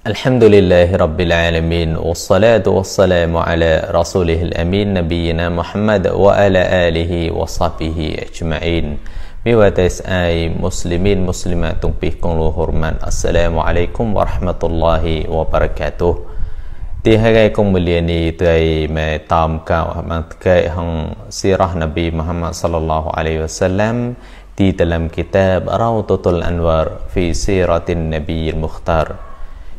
الحمد لله رب العالمين والصلاة والسلام على رسوله الأمين نبينا محمد وعلى آله وصحبه أجمعين آي مسلمين مسلمات بكم هرمان السلام عليكم ورحمة الله وبركاته ما سيرة سيرة نبي محمد صلى الله عليه وسلم كتاب روضة الأنوار في النبي المختار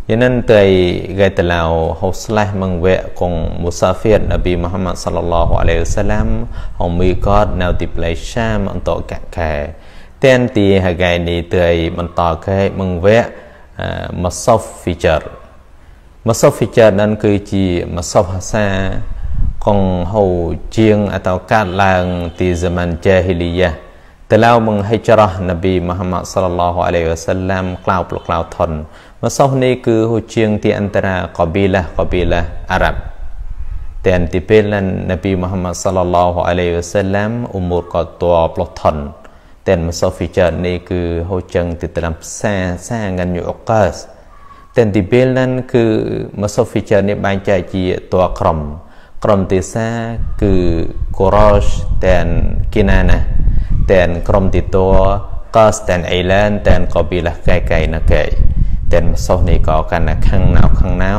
Yanan tai gai talau hauslah mangwe kong musafir Nabi Muhammad sallallahu alaihi wasallam hong mi god nau ti play sham antok ka ka ten ti ha gai ni tai man ta kai mangwe masaf feature masaf feature นั้นគឺជា masaf ភាសាកងហៅជាងអតោកាត់ឡើងទីសម័នជាហ៊ីលីយ៉ា telah menghijrah Nabi Muhammad sallallahu alaihi wasallam ក្លោបលោកក្លោថនម្សូះនេះគឺហូជាងទីអន្តរាកប៊ីឡាកប៊ីឡាអារ៉ាប់តែនទីពេលននប៊ីមូហាម៉ាត់សល្លឡោះអាឡៃវ៉ាសាឡាមអ៊ុមូរកតួប្លុះថនតែនម្សូហ្វីចានេះគឺហូចឹងទីត្រាំផ្សាសាងានយូអកាសតែនទីពេលនគឺម្សូហ្វីចានេះបែងចែកជាតួក្រុមក្រុមទេសាគឺកូរ៉ូសតែនគីណាណាទាំងក្រុមទីតួក៏ស្តែនអេឡានទាំងកបិលះកែកែណកែទាំងម្សុះនេះក៏កាន់តែខាងណៅខាងណៅ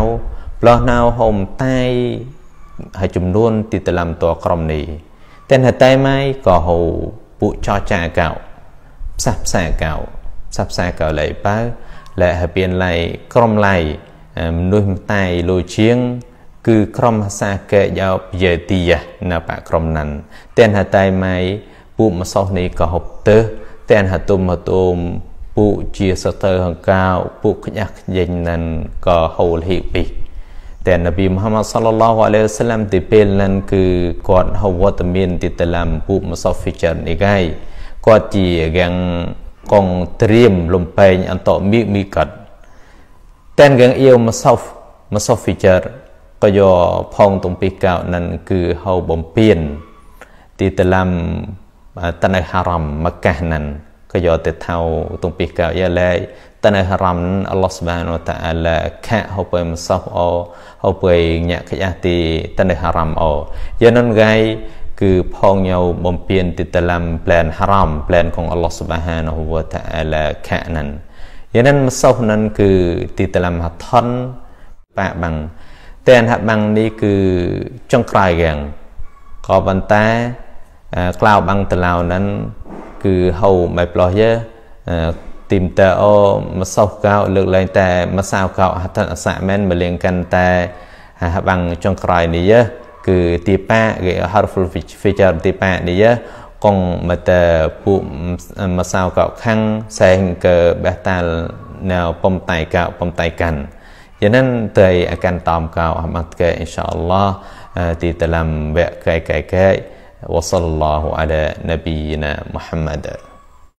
ផ្លោះណៅហុំតៃហើយចំនួនទីតឡាំតក្រុមនេះទាំងហតៃម៉ៃក៏ហូពួកចោចាកោផ្សះផ្សាកោផ្សះផ្សាកោលៃបើលែហពៀនលៃក្រុមលៃមនុស្សតៃលុជាងគឺក្រុមភាសាកែយោបយេទីយ៉ាណាបៈក្រុមណាន់ទាំងហតៃម៉ៃពួកម្សោះនេះក៏ហប់ទៅតែនហតុមហតុមពួកជាសតើហង្កាពួកខ្ញាស់ខ្ញែងនឹងក៏ហូលហីពីតែនប៊ីមហាម៉ាត់សល្លឡោះអាឡៃហ៊ីវសឡាមទីពេលនឹងគឺគាត់ហៅវត្តមានទីតឡាំពួកម្សោះហ្វីចាននេះកាយគាត់ជាកាំងកងត្រៀមលំពេងអន្តមីមីកាត់តែនកាំងអ៊ីវម្សោះម្សោះហ្វីចាក៏យកផងទំពីកៅនឹងគឺហៅបំពេញទីតឡាំតនៅហារ៉ាំមកកាសណានក៏យកទៅថៅទុំពីកៅយ៉ាឡែតនៅហារ៉ាំអល់ឡោះស៊ុបហានូតាអាឡាខៈហូបេមសោះអូហូបេញាក់ខ្យះទីតនៅហារ៉ាំអូយ៉ាននងាយគឺផងញោបំពេញទីតឡាំប្លែនហារ៉ាំប្លែនของអល់ឡោះស៊ុបហានូវតាអាឡាខៈណានយ៉ាននមសោះណានគឺទីតឡាំហថនបាក់បាំងតែនហបាំងនេះគឺចុងក្រោយយ៉ាងក៏ប៉ុន្តែក្លៅបាំងតឡៅហ្នឹងគឺហៅមិនប្លោះយើទីមតើអូមកសោះកោលើកឡើងតែមកសាវកោអត្តអសៈមែនមកលៀងកាន់តែបាំងចុងក្រោយនេះយើគឺទីប៉ាគេ harmful feature ទីប៉ានេះយើកងមកតើពួកមកសាវកោខាងសែងកើបេះតាលនៅពំតៃកោពំតៃកាន់យ៉ាងนั้นទៅអកាន់តមកោអមតកេអ៊ីនសាអល់ឡោះទីតឡាំវៈកែកែកែ وصلى الله على نبينا محمد